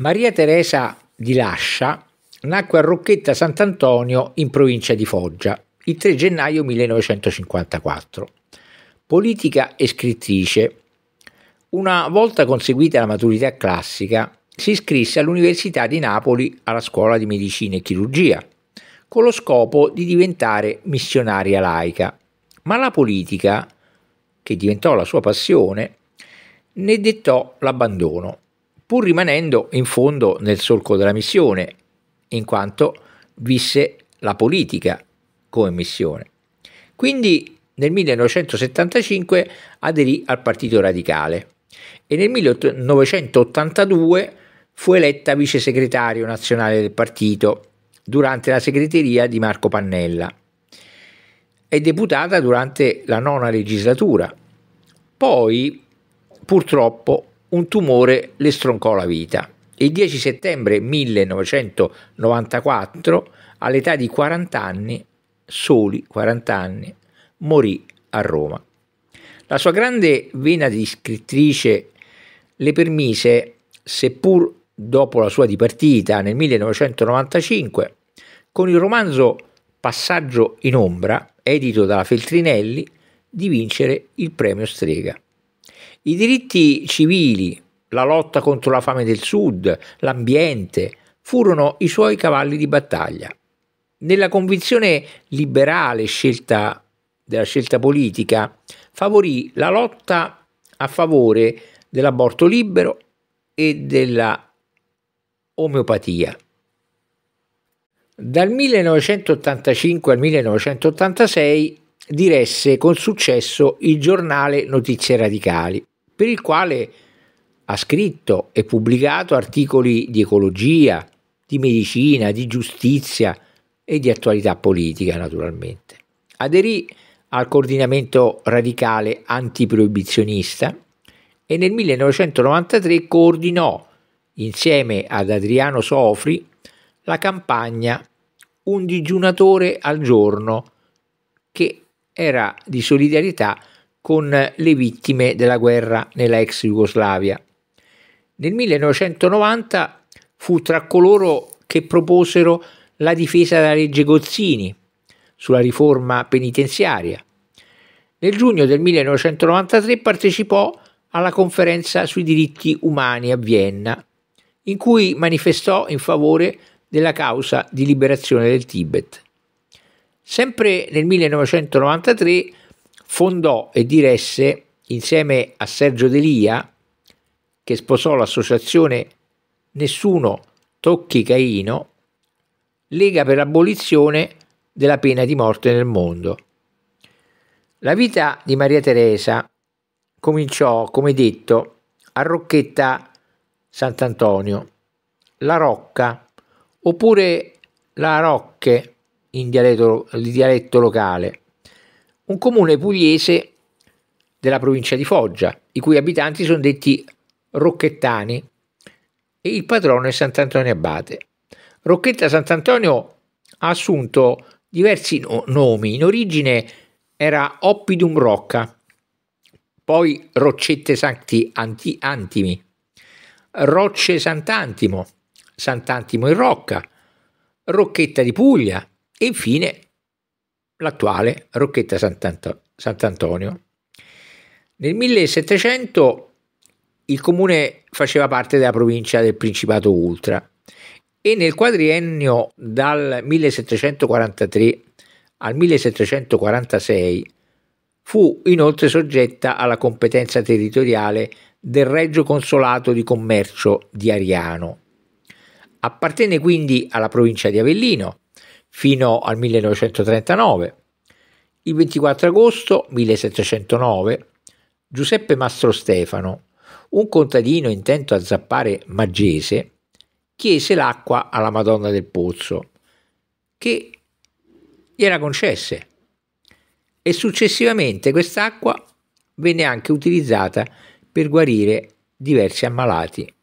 Maria Teresa di Lascia nacque a Rocchetta Sant'Antonio in provincia di Foggia il 3 gennaio 1954. Politica e scrittrice, una volta conseguita la maturità classica, si iscrisse all'Università di Napoli alla scuola di medicina e chirurgia, con lo scopo di diventare missionaria laica. Ma la politica, che diventò la sua passione, ne dettò l'abbandono pur rimanendo in fondo nel solco della missione, in quanto visse la politica come missione. Quindi nel 1975 aderì al Partito Radicale e nel 1982 fu eletta vice segretario nazionale del partito durante la segreteria di Marco Pannella e deputata durante la nona legislatura. Poi, purtroppo, un tumore le stroncò la vita. Il 10 settembre 1994, all'età di 40 anni, soli 40 anni, morì a Roma. La sua grande vena di scrittrice le permise, seppur dopo la sua dipartita nel 1995, con il romanzo Passaggio in ombra, edito dalla Feltrinelli, di vincere il premio Strega. I diritti civili, la lotta contro la fame del sud, l'ambiente, furono i suoi cavalli di battaglia. Nella convinzione liberale scelta della scelta politica, favorì la lotta a favore dell'aborto libero e della omeopatia. Dal 1985 al 1986 diresse con successo il giornale Notizie Radicali, per il quale ha scritto e pubblicato articoli di ecologia, di medicina, di giustizia e di attualità politica naturalmente. Aderì al coordinamento radicale antiproibizionista e nel 1993 coordinò insieme ad Adriano Sofri la campagna Un digiunatore al giorno che era di solidarietà con le vittime della guerra nella ex Jugoslavia. Nel 1990 fu tra coloro che proposero la difesa della legge Gozzini sulla riforma penitenziaria. Nel giugno del 1993 partecipò alla conferenza sui diritti umani a Vienna, in cui manifestò in favore della causa di liberazione del Tibet. Sempre nel 1993 fondò e diresse insieme a Sergio Delia, che sposò l'associazione Nessuno Tocchi Caino, Lega per l'abolizione della pena di morte nel mondo. La vita di Maria Teresa cominciò, come detto, a Rocchetta Sant'Antonio, La Rocca, oppure La Rocche in dialetto, in dialetto locale, un comune pugliese della provincia di Foggia, i cui abitanti sono detti Rocchettani e il patrono è Sant'Antonio Abate. Rocchetta Sant'Antonio ha assunto diversi no nomi, in origine era Oppidum Rocca, poi Roccette Sancti Anti Antimi, Rocce Sant'Antimo, Sant'Antimo in Rocca, Rocchetta di Puglia e infine l'attuale Rocchetta Sant'Antonio. Nel 1700 il comune faceva parte della provincia del Principato Ultra e nel quadriennio dal 1743 al 1746 fu inoltre soggetta alla competenza territoriale del Regio Consolato di Commercio di Ariano. Appartenne quindi alla provincia di Avellino fino al 1939. Il 24 agosto 1709 Giuseppe Mastro Stefano, un contadino intento a zappare Maggese, chiese l'acqua alla Madonna del Pozzo, che gli era concesse e successivamente quest'acqua venne anche utilizzata per guarire diversi ammalati.